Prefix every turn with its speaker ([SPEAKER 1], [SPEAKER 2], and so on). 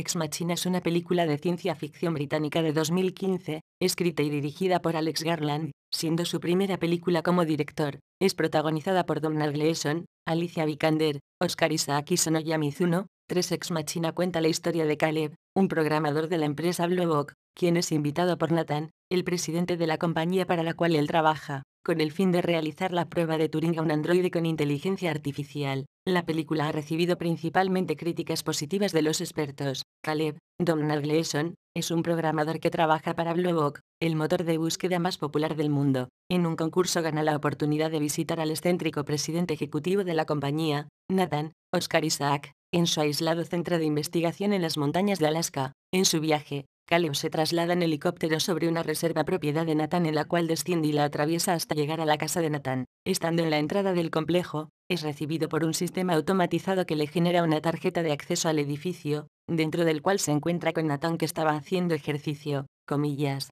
[SPEAKER 1] Ex Machina es una película de ciencia ficción británica de 2015, escrita y dirigida por Alex Garland, siendo su primera película como director. Es protagonizada por Donald Gleeson, Alicia Vikander, Oscar Isaac y Sonoya Mizuno. 3 Ex Machina cuenta la historia de Caleb, un programador de la empresa Blue Book, quien es invitado por Nathan, el presidente de la compañía para la cual él trabaja, con el fin de realizar la prueba de Turing a un androide con inteligencia artificial, la película ha recibido principalmente críticas positivas de los expertos. Caleb, Donald Gleason, es un programador que trabaja para Blobok, el motor de búsqueda más popular del mundo. En un concurso gana la oportunidad de visitar al excéntrico presidente ejecutivo de la compañía, Nathan, Oscar Isaac, en su aislado centro de investigación en las montañas de Alaska. En su viaje, Callum se traslada en helicóptero sobre una reserva propiedad de Nathan en la cual desciende y la atraviesa hasta llegar a la casa de Nathan. Estando en la entrada del complejo, es recibido por un sistema automatizado que le genera una tarjeta de acceso al edificio, dentro del cual se encuentra con Nathan que estaba haciendo ejercicio, comillas,